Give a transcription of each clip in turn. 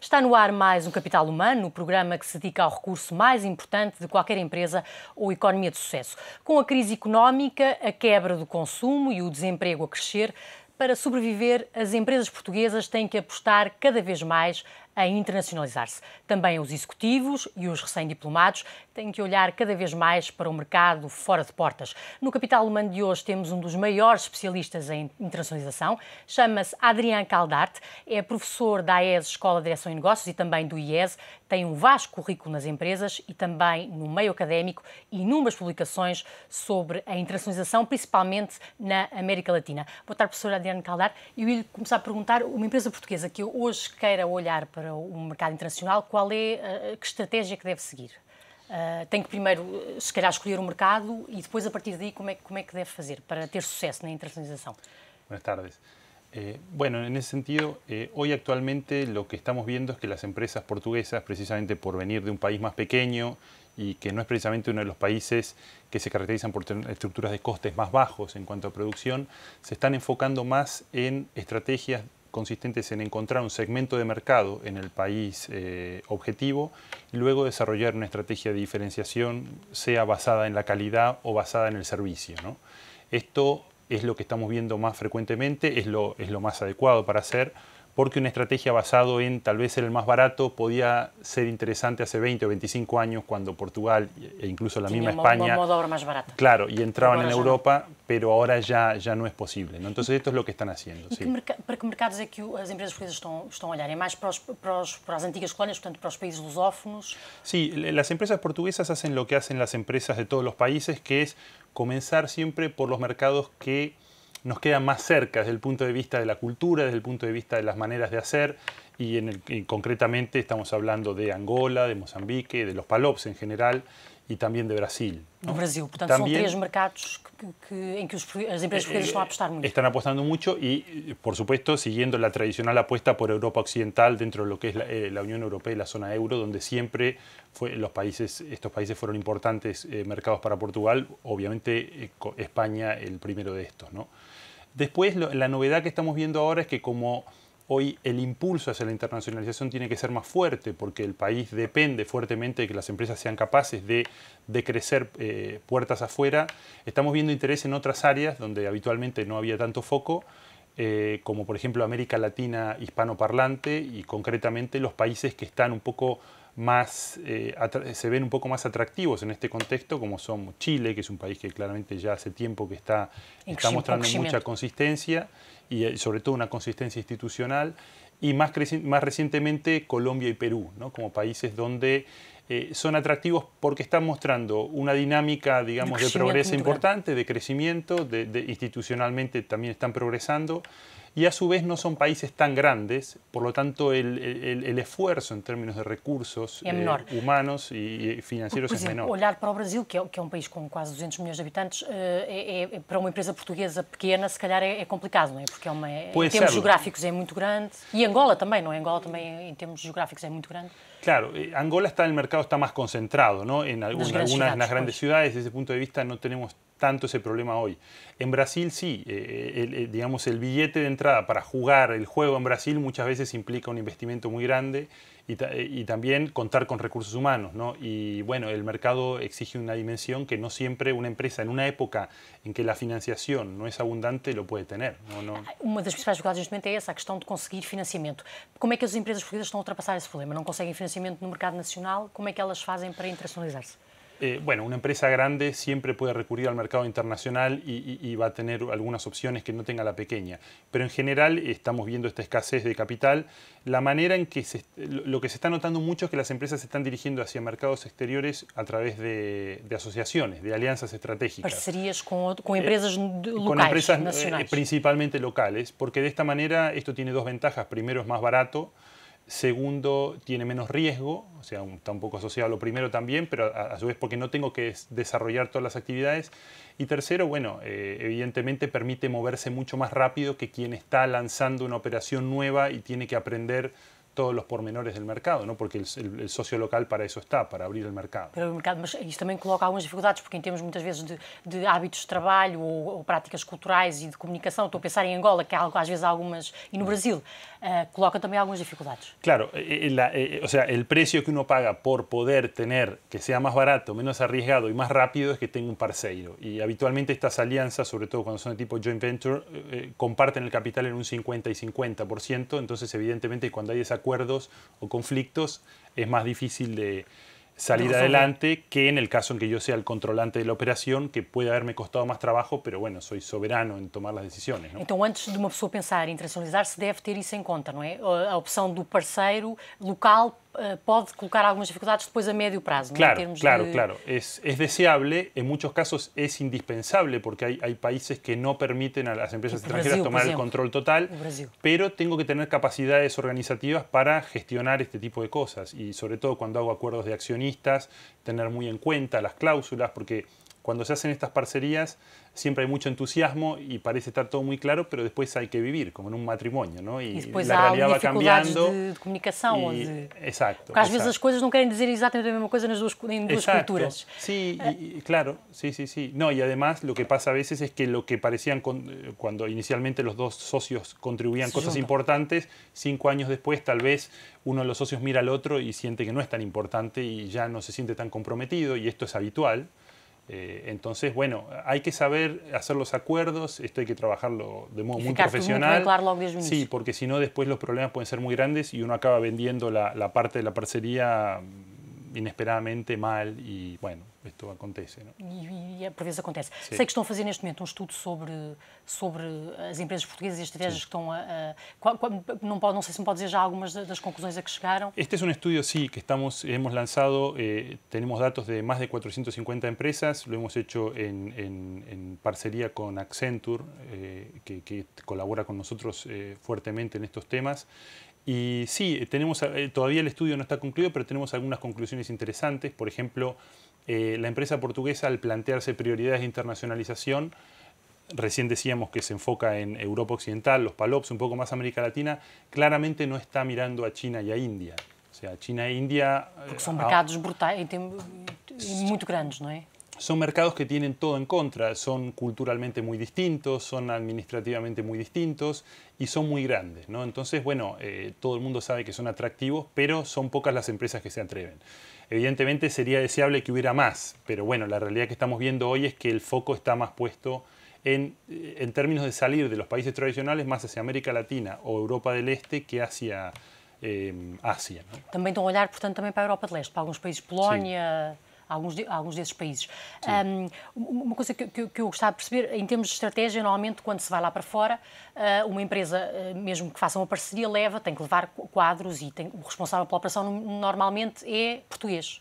Está no ar mais um Capital Humano, o programa que se dedica ao recurso mais importante de qualquer empresa ou economia de sucesso. Com a crise económica, a quebra do consumo e o desemprego a crescer, para sobreviver, as empresas portuguesas têm que apostar cada vez mais a internacionalizar-se. Também os executivos e os recém-diplomados têm que olhar cada vez mais para o mercado fora de portas. No Capital Humano de hoje temos um dos maiores especialistas em internacionalização, chama-se Adrián Caldarte, é professor da AES Escola de Direção e Negócios e também do IES, tem um vasto currículo nas empresas e também no meio académico e inúmeras publicações sobre a internacionalização, principalmente na América Latina. Boa tarde, professora Adriana Caldar. Eu ia começar a perguntar, uma empresa portuguesa que hoje queira olhar para o mercado internacional, qual é a eh, estratégia que deve seguir? Uh, tem que primeiro, eh, se calhar, escolher o um mercado e depois, a partir daí, como é, como é que deve fazer para ter sucesso na internacionalização? Boa tarde. Eh, bueno, en ese sentido, eh, hoy actualmente lo que estamos viendo es que las empresas portuguesas, precisamente por venir de un país más pequeño y que no es precisamente uno de los países que se caracterizan por tener estructuras de costes más bajos en cuanto a producción, se están enfocando más en estrategias consistentes en encontrar un segmento de mercado en el país eh, objetivo y luego desarrollar una estrategia de diferenciación, sea basada en la calidad o basada en el servicio. ¿no? Esto es lo que estamos viendo más frecuentemente, es lo, más adecuado para hacer porque una estrategia basada en tal vez ser el más barato podía ser interesante hace 20 o 25 años cuando Portugal e incluso la misma España... Modo más barato. Claro, y entraban en Europa, pero ahora ya, ya no es posible. ¿no? Entonces esto es lo que están haciendo. ¿Para qué mercados es que las empresas portuguesas están, están a ¿Es más para, para, para las antiguas colonias, por tanto, para los países lusófonos? Sí, las empresas portuguesas hacen lo que hacen las empresas de todos los países, que es comenzar siempre por los mercados que nos queda más cerca desde el punto de vista de la cultura, desde el punto de vista de las maneras de hacer, y, en concretamente estamos hablando de Angola, de Mozambique, de los Palops en general, y también de Brasil. No Brasil, por tanto, son tres mercados en que, las que em empresas portuguesas están a apostar Están apostando mucho y, por supuesto, siguiendo la tradicional apuesta por Europa Occidental dentro de lo que es la, eh, Unión Europea y la zona euro, donde siempre fue, los países, estos países fueron importantes eh, mercados para Portugal, obviamente eh, España el primero de estos. ¿no? Después, la novedad que estamos viendo ahora es que como Hoy el impulso hacia la internacionalización tiene que ser más fuerte porque el país depende fuertemente de que las empresas sean capaces de, crecer eh, puertas afuera. Estamos viendo interés en otras áreas donde habitualmente no había tanto foco. Eh, como por ejemplo América Latina hispanoparlante y concretamente los países que están un poco más, eh, se ven un poco más atractivos en este contexto, como son Chile, que es un país que claramente ya hace tiempo que está, está mostrando mucha consistencia y eh, sobre todo una consistencia institucional, y más, recientemente Colombia y Perú, ¿no? como países donde eh, son atractivos porque están mostrando una dinámica, digamos, de, progreso importante, de crecimiento, de, institucionalmente también están progresando y a su vez no son países tan grandes, por lo tanto el, el, esfuerzo en términos de recursos eh, humanos y financieros es menor. Olhar para o Brasil, que é, que é, um país con quase 200 millones de habitantes, eh, para una empresa portuguesa pequena se calhar é, complicado, não Porque é uma, termos geográficos é muito grande. Y Angola también, não Angola también en termos geográficos es muy grande. Claro, eh, Angola está, el mercado está más concentrado, ¿no? En, algunas de las grandes pues. ciudades, desde ese punto de vista no tenemos tanto ese problema hoy. En Brasil sí, eh, eh, eh, digamos, el billete de entrada para jugar el juego en Brasil muchas veces implica un investimento muy grande y, también contar con recursos humanos. Y bueno, el mercado exige una dimensión que no siempre una empresa, en una época en que la financiación no es abundante, lo puede tener. ¿no? de las principales principales justamente es esa la cuestión de conseguir financiamiento. ¿Cómo es que las empresas portuguesas están a ultrapassar ese problema? consiguen financiamiento en el mercado nacional? ¿Cómo es que ellas hacen para internacionalizarse? Eh, bueno, una empresa grande siempre puede recurrir al mercado internacional y, va a tener algunas opciones que no tenga la pequeña. Pero en general estamos viendo esta escasez de capital. La manera en que lo que se está notando mucho es que las empresas se están dirigiendo hacia mercados exteriores a través de, asociaciones, de alianzas estratégicas. Parcerías con, eh, empresas locales, Con empresas eh, principalmente locales, porque de esta manera esto tiene dos ventajas. Primero es más barato Segundo, tiene menos riesgo, o sea, está un poco asociado a lo primero también, pero a, su vez porque no tengo que desarrollar todas las actividades. Y tercero, bueno, eh, evidentemente permite moverse mucho más rápido que quien está lanzando una operación nueva y tiene que aprender los pormenores del mercado, ¿no? porque el, socio local para eso está, para abrir el mercado. pero el mercado, pero esto también coloca algunas dificultades porque en em términos muchas veces de, hábitos de trabajo o prácticas culturales y e de comunicación estoy a pensar em Angola, que a veces algunas y e y no Brasil, eh, coloca también algunas dificultades Claro, eh, eh, o sea, el precio que uno paga por poder tener que sea más barato, menos arriesgado y más rápido es que tenga un parceiro. Y habitualmente estas alianzas, sobre todo cuando son de tipo joint venture, comparten el capital en un 50 y 50%, entonces evidentemente cuando hay desacuerdo acuerdos o conflictos, es más difícil de salir adelante que en el caso en que yo sea el controlante de la operación, que puede haberme costado más trabajo, pero bueno, soy soberano en tomar las decisiones. ¿no? Então, antes de una pessoa pensar en em internacionalizar, se deve ter isso em conta, não é? A opção do parceiro local eh, puede colocar algunas dificultades después a medio prazo. Em claro, claro, claro. Es, deseable, en muchos casos es indispensable porque hay, países que no permiten a las empresas extranjeras tomar el control total, pero tengo que tener capacidades organizativas para gestionar este tipo de cosas y sobre todo cuando hago acuerdos de accionistas, tener muy en cuenta las cláusulas porque cuando se hacen estas parcerías siempre hay mucho entusiasmo y parece estar todo muy claro, pero después hay que vivir, como en un matrimonio. Y y la realidad va cambiando. De, de comunicação. exacto. las cosas no quieren decir exactamente la misma cosa en em culturas. Sí, eh, claro, sí, sí, sí. No, y además lo que pasa a veces es que lo que parecían eh, cuando inicialmente los dos socios contribuían cosas importantes, cinco años después tal vez uno de los socios mira al otro y siente que no es tan importante y ya no se siente tan comprometido y esto es habitual. Eh, entonces, bueno, hay que saber hacer los acuerdos, esto hay que trabajarlo de modo muy profesional. sí, porque si no después los problemas pueden ser muy grandes y uno acaba vendiendo la parte de la parcería inesperadamente mal y bueno, esto acontece. Y Y, e, e, e por veces acontece. Sé que están haciendo en este momento un um estudio sobre, sobre empresas portuguesas y as que están a... a sé si não, pode, não sei se de las dizer a que llegaron. Este es un estudio, sí, que estamos, hemos lanzado. Eh, tenemos datos de más de 450 empresas, lo hemos hecho en, en, parcería con Accenture, eh, que, colabora con nosotros eh, fuertemente en estos temas. Y sí, tenemos, eh, todavía el estudio no está concluido, pero tenemos algunas conclusiones interesantes. Por ejemplo, eh, la empresa portuguesa al plantearse prioridades de internacionalización, recién decíamos que se enfoca en Europa Occidental, los PALOPs, un poco más América Latina, claramente no está mirando a China y a India. O sea, China e India Porque eh, mercados brutais y e e grandes, son mercados que tienen todo en contra, son culturalmente muy distintos, son administrativamente muy distintos y son muy grandes. ¿no? Entonces, bueno, eh, todo el mundo sabe que son atractivos, pero son pocas las empresas que se atreven. Evidentemente sería deseable que hubiera más, pero bueno, la realidad que estamos viendo hoy es que el foco está más puesto en, eh, en términos de salir de los países tradicionales más hacia América Latina o Europa del Este que hacia eh, Asia. También olhar, también para Europa del Este, para algunos países, Polonia... alguns, de, alguns desses países. Um, uma coisa que, que, que, eu gostava de perceber, em termos de estratégia, normalmente quando se vai lá para fora, ah, uma empresa, ah, mesmo que faça uma parceria, leva, tem que levar quadros e tem, o responsável pela operação normalmente é português.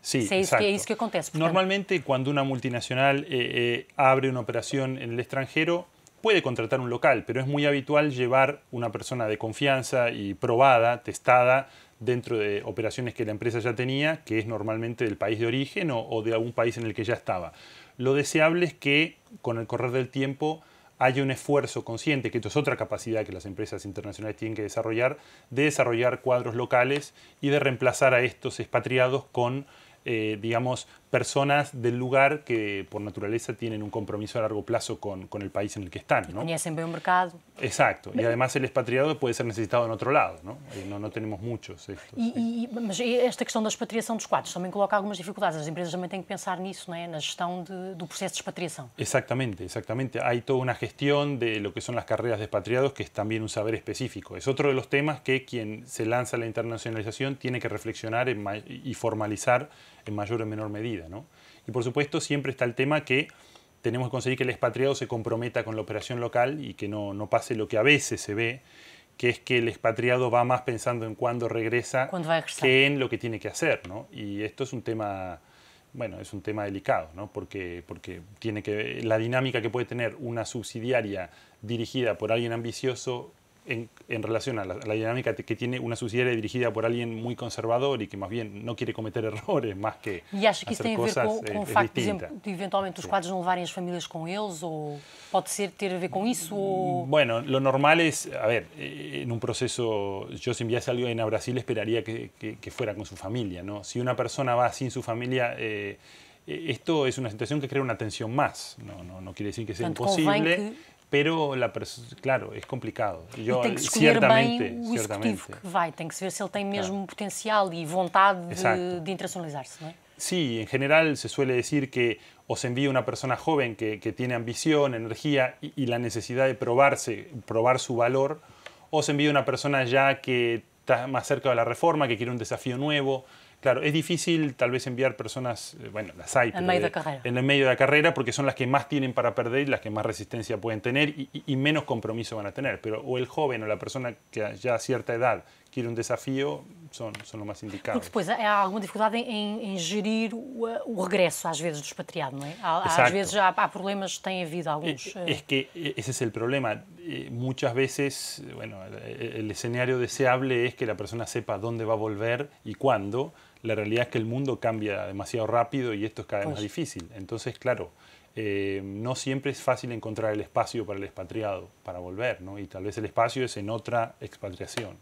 Sí, sí es que, é es que acontece, Normalmente cuando una multinacional eh, eh, abre una operación en el extranjero, puede contratar un local, pero es muy habitual llevar una persona de confianza y probada, testada, dentro de operaciones que la empresa ya tenía, que es normalmente del país de origen o, de algún país en el que ya estaba. Lo deseable es que con el correr del tiempo haya un esfuerzo consciente, que esto es otra capacidad que las empresas internacionales tienen que desarrollar, de desarrollar cuadros locales y de reemplazar a estos expatriados con, eh, digamos, personas del lugar que por naturaleza tienen un compromiso a largo plazo con, con el país en el que están. ¿no? Conocen bien el mercado. Exacto, y además el expatriado puede ser necesitado en otro lado, ¿no? Eh, no, no tenemos muchos. Estos, e, e, e, esta cuestión de esta expatriación de los dos también coloca algunas dificultades. Las empresas también tienen que pensar nisso, en la gestión de, del proceso de expatriación. Exactamente, exactamente. Hay toda una gestión de lo que son las carreras de expatriados que es también un saber específico. Es otro de los temas que quien se lanza a la internacionalización tiene que reflexionar y formalizar en mayor o menor medida. Y por supuesto siempre está el tema que tenemos que conseguir que el expatriado se comprometa con la operación local y que no, pase lo que a veces se ve, que es que el expatriado va más pensando en cuándo regresa que en lo que tiene que hacer. Y esto es un tema bueno, es un tema delicado, porque, porque tiene que, la dinámica que puede tener una subsidiaria dirigida por alguien ambicioso en, relación a la, dinámica que tiene una subsidiaria dirigida por alguien muy conservador y que más bien no quiere cometer errores más que ¿Y acha que ver con el eh, de, eventualmente los cuadros no não levarem las familias con ellos o ¿Puede ser ter que ver con eso? Mm, bueno, lo normal es, a ver, eh, en un proceso, yo si enviase algo alguien a Brasil esperaría que, fuera con su familia, ¿no? Si una persona va sin su familia... Eh, esto es una situación que crea una tensión más. No, no, no quiere decir que sea imposible. Pero, la claro, es complicado. Eu, ciertamente tem que que tem que ver se tiene tem mesmo potencial y e voluntad de, de Sí, en general se suele decir que se envía una persona joven que, tiene ambición, energía y, y, la necesidad de probarse, probar su valor, o se envía una persona ya que está más cerca de la reforma, que quiere un desafío nuevo, Claro, es difícil tal vez enviar personas, eh, bueno, las hay, en, el medio de la carrera, porque son las que más tienen para perder y las que más resistencia pueden tener y, y menos compromiso van a tener. Pero o el joven o la persona que ya a cierta edad un desafío, son são, más indicados. Porque depois alguna dificultad en em, en em gerir o, o, regresso, às expatriado, ¿no é? Há, problemas, tem havido e alguns. Eh. Es que e, ese es el problema. Eh, muchas veces, bueno, el escenario deseable es que la persona sepa dónde va a volver y cuándo. La realidad es que el mundo cambia demasiado rápido y esto es cada vez más pues. difícil. Entonces, claro, eh, no siempre es fácil encontrar el espacio para el expatriado, para volver, ¿no? Y tal vez el espacio es en otra expatriación.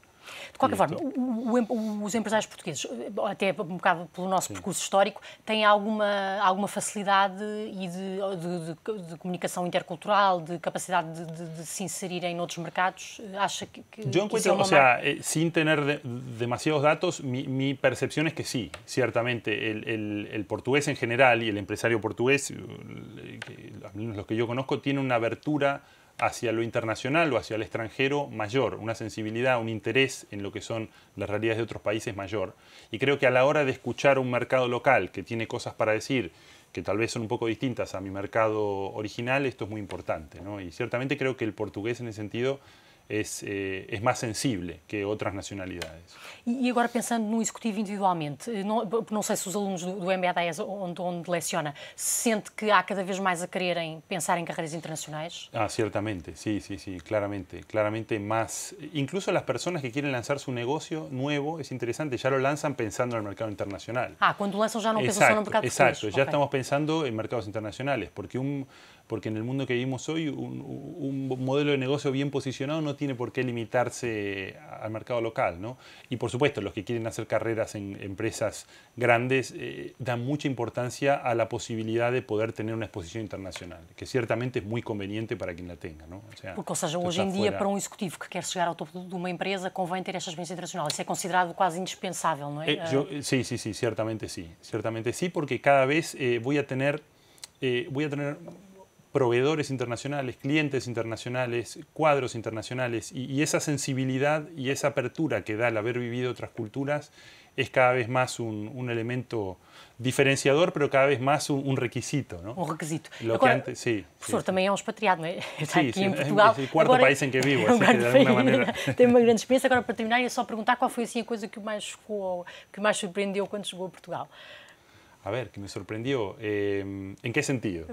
De qualquer forma, o, o, os empresários portugueses, até um bocado pelo nosso Sim. percurso histórico, têm alguma, alguma facilidade e de, de, de, de comunicação intercultural, de capacidade de, se inserirem noutros mercados? Acha que. que Yo encuentro, é uma... o sea, eh, sem ter demasiados dados, minha mi, é que sí, ciertamente, el, el, el, portugués en general y el empresario portugués, eh, al menos los que yo conozco, tiene una abertura hacia lo internacional o hacia el extranjero mayor, una sensibilidad, un interés en lo que son las realidades de otros países mayor. Y creo que a la hora de escuchar un mercado local que tiene cosas para decir, que tal vez son un poco distintas a mi mercado original, esto es muy importante. Y ciertamente creo que el portugués en ese sentido eh, es, más es, que otras nacionalidades. Y e, e ahora pensando no ejecutivo individualmente, eh, no no sé si os alumnos do, MBA10, donde onde sente que hay cada vez más a querer pensar en em carreras internacionales? Ah, ciertamente, sí, sí, sí, claramente, claramente más. Incluso las personas que quieren lanzar su negocio nuevo, es interesante, ya lo lanzan pensando en el mercado internacional. Ah, cuando lanzan ya no exacto, pensam no mercado Exato, Exacto, ya estamos pensando en mercados internacionales, porque un porque en el mundo que vivimos hoy un, modelo de negocio bien posicionado no tiene por qué limitarse al mercado local. ¿no? Y por supuesto, los que quieren hacer carreras en empresas grandes eh, dan mucha importancia a la posibilidad de poder tener una exposición internacional, que ciertamente es muy conveniente para quien la tenga. ¿no? O sea, porque, hoy en em para un um ejecutivo que quiere llegar al topo de una empresa, conviene tener estas experiencia internacional. Eso es considerado casi indispensable, ¿no? Eh, es eh, sí, sí, sí, ciertamente sí. Ciertamente sí, porque cada vez voy a tener... voy a tener proveedores internacionales, clientes internacionales, cuadros internacionales, y, esa sensibilidad y esa apertura que da el haber vivido otras culturas es cada vez más un, elemento diferenciador, pero cada vez más un, requisito, Un requisito. Lo Agora, antes, sí. o também um expatriado, não é? Está aqui Portugal. país em que vivo, Tiene assim, de alguma maneira. Tem uma grande Agora, para terminar, é só preguntar cuál fue assim, a coisa que más mais, que mais surpreendeu quando chegou a Portugal. A ver, que me sorprendió. Em, ¿En qué sentido?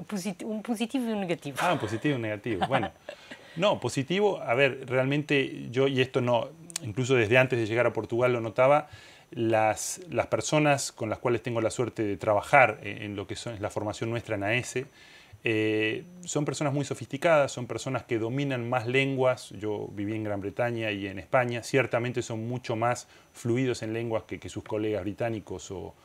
un positivo y un negativo. Ah, un positivo y un negativo. Bueno, no, positivo, a ver, realmente yo, y esto no, incluso desde antes de llegar a Portugal lo notaba, las, las personas con las cuales tengo la suerte de trabajar en, lo que son, es la formación nuestra en AES, eh, son personas muy sofisticadas, son personas que dominan más lenguas. Yo viví en Gran Bretaña y en España. Ciertamente son mucho más fluidos en lenguas que sus colegas británicos o,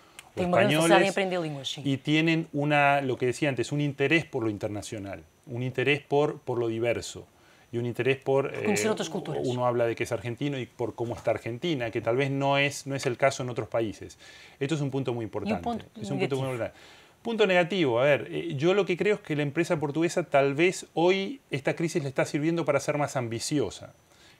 españoles y tienen una, lo que decía antes, un interés por lo internacional, un interés por, por lo diverso y un interés por... conocer eh, otras culturas. Uno habla de que es argentino y por cómo está Argentina, que tal vez no es, no es el caso en otros países. Esto es un punto muy importante. punto un punto Punto negativo, a ver, eh, yo lo que creo es que la empresa portuguesa tal vez hoy esta crisis le está sirviendo para ser más ambiciosa.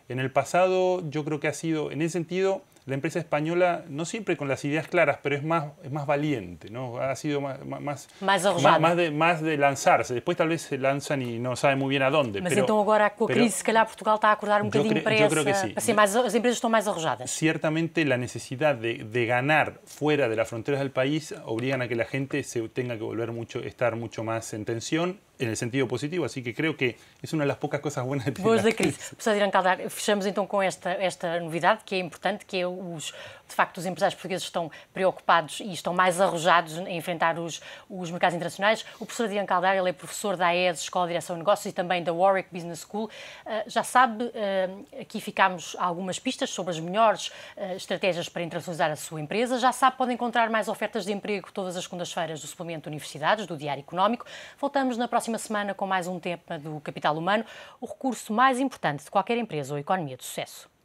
En el pasado yo creo que ha sido, en ese sentido, la empresa española, no siempre con las ideas claras, pero es más, es más valiente, ¿no? Ha sido más, más, más, de, lanzarse. Después tal vez se lanzan y no saben muy bien a dónde. pero, entonces con la la pero, que Portugal está a acordar un um bocadinho para, creo que sí. más, las empresas están más arrojadas. Ciertamente la necesidad de, ganar fuera de las fronteras del país obliga a que la gente se tenga que volver mucho, estar mucho más en tensión en el sentido positivo, así que creo que es una de las pocas cosas buenas de crise. Boas Cristo. crise. a Irã Caldar, fechamos entonces con esta, esta que es importante, que es de facto, os empresários portugueses estão preocupados e estão mais arrojados em enfrentar os, os mercados internacionais. O professor Adriano Caldeira ele é professor da AES, Escola de Direção de Negócios, e também da Warwick Business School. Ah, já sabe, ah, aqui ficámos algumas pistas sobre as melhores ah, estratégias para internacionalizar a sua empresa. Já sabe, pode encontrar mais ofertas de emprego todas as segundas-feiras do Suplemento Universidades, do Diário Económico. Voltamos na próxima semana com mais um tema do Capital Humano, o recurso mais importante de qualquer empresa ou economia de sucesso.